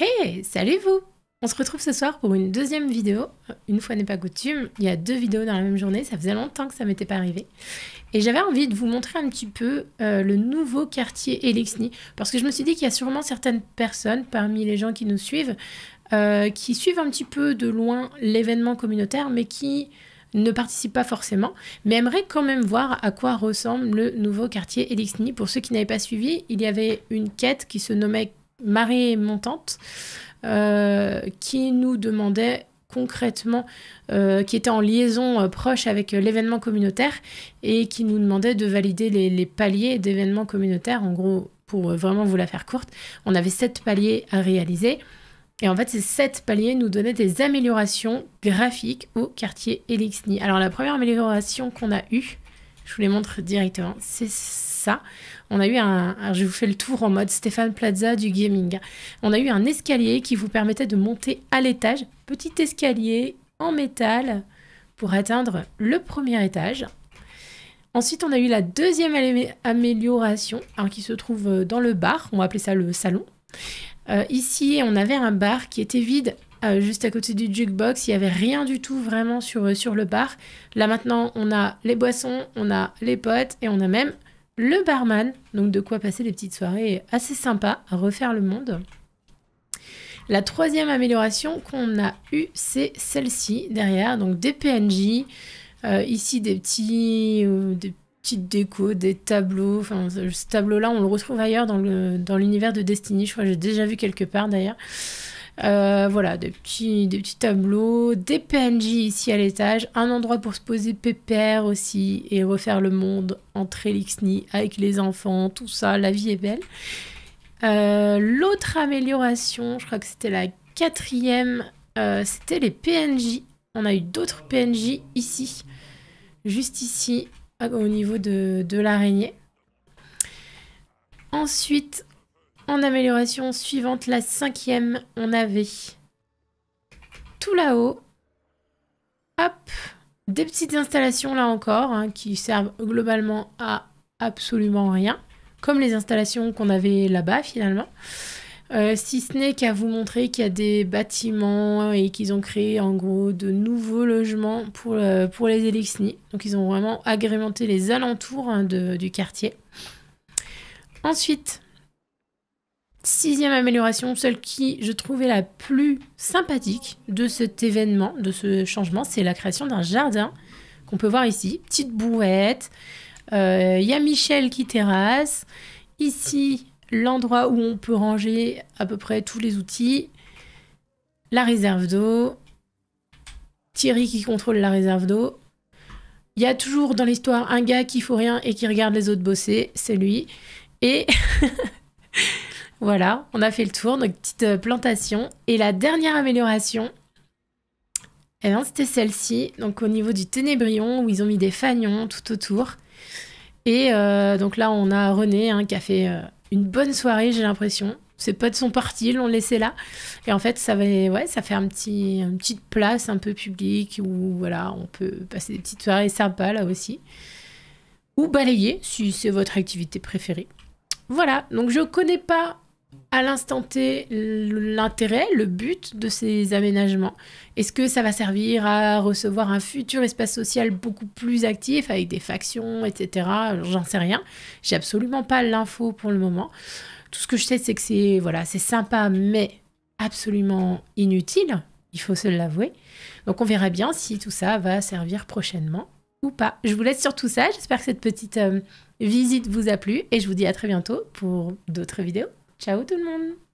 Hey, salut vous On se retrouve ce soir pour une deuxième vidéo. Une fois n'est pas coutume, il y a deux vidéos dans la même journée, ça faisait longtemps que ça m'était pas arrivé. Et j'avais envie de vous montrer un petit peu euh, le nouveau quartier Elixni, parce que je me suis dit qu'il y a sûrement certaines personnes parmi les gens qui nous suivent, euh, qui suivent un petit peu de loin l'événement communautaire, mais qui ne participent pas forcément, mais aimeraient quand même voir à quoi ressemble le nouveau quartier Elixni. Pour ceux qui n'avaient pas suivi, il y avait une quête qui se nommait Marie montante euh, qui nous demandait concrètement, euh, qui était en liaison euh, proche avec l'événement communautaire et qui nous demandait de valider les, paliers d'événements communautaires. En gros, pour vraiment vous la faire courte, on avait sept paliers à réaliser. Et en fait, ces sept paliers nous donnaient des améliorations graphiques au quartier Elixni. Alors, la première amélioration qu'on a eue, je vous les montre directement, c'est on a eu un, je vous fais le tour en mode Stéphane Plaza du gaming. On a eu un escalier qui vous permettait de monter à l'étage, petit escalier en métal pour atteindre le premier étage. Ensuite, on a eu la deuxième amélioration hein, qui se trouve euh, dans le bar, on va appeler ça le salon. Euh, ici, on avait un bar qui était vide euh, juste à côté du jukebox, il n'y avait rien du tout vraiment sur, sur le bar. Là maintenant, on a les boissons, on a les potes et on a même le barman, donc de quoi passer des petites soirées assez sympas à refaire le monde. La troisième amélioration qu'on a eue, c'est celle-ci derrière, donc des PNJ, euh, ici des petits, euh, des petites décos, des tableaux. Enfin, ce tableau-là, on le retrouve ailleurs dans l'univers dans de Destiny. Je crois que j'ai déjà vu quelque part d'ailleurs. Euh, voilà, des petits, petits tableaux, des PNJ ici à l'étage, un endroit pour se poser pépère aussi et refaire le monde entre Elixni avec les enfants, tout ça, la vie est belle. Euh, l'autre amélioration, je crois que c'était la quatrième, euh, c'était les PNJ. On a eu d'autres PNJ ici, juste ici, au niveau de, de l'araignée. Ensuite, en amélioration suivante, la cinquième, on avait tout là-haut. Hop, des petites installations là encore, hein, qui servent globalement à absolument rien. Comme les installations qu'on avait là-bas finalement. Euh, si ce n'est qu'à vous montrer qu'il y a des bâtiments et qu'ils ont créé en gros de nouveaux logements pour, euh, pour les Elixni. Donc ils ont vraiment agrémenté les alentours hein, du quartier. Ensuite, Sixième amélioration, celle qui je trouvais la plus sympathique de cet événement, de ce changement, c'est la création d'un jardin qu'on peut voir ici. Petite bouette, il euh, y a Michel qui terrasse. Ici, l'endroit où on peut ranger à peu près tous les outils. La réserve d'eau. Thierry qui contrôle la réserve d'eau. Il y a toujours dans l'histoire un gars qui faut rien et qui regarde les autres bosser, c'est lui. Et Voilà, on a fait le tour, Donc, petite euh, plantation. Et la dernière amélioration, eh c'était celle-ci. Donc au niveau du Ténébrion, où ils ont mis des fanions tout autour. Et euh, donc là, on a René hein, qui a fait euh, une bonne soirée, j'ai l'impression. C'est pas de son parti, ils l'ont laissé là. Et en fait, ça, va, ouais, ça fait un petit, une petite place un peu publique où voilà, on peut passer des petites soirées sympas là aussi. Ou balayer si c'est votre activité préférée. Voilà, donc je connais pas à l'instant T l'intérêt, le but de ces aménagements Est-ce que ça va servir à recevoir un futur espace social beaucoup plus actif avec des factions, etc. J'en sais rien. J'ai absolument pas l'info pour le moment. Tout ce que je sais, c'est que c'est voilà, c'est sympa, mais absolument inutile. Il faut se l'avouer. Donc on verra bien si tout ça va servir prochainement ou pas. Je vous laisse sur tout ça. J'espère que cette petite euh, visite vous a plu et je vous dis à très bientôt pour d'autres vidéos. Ciao tout le monde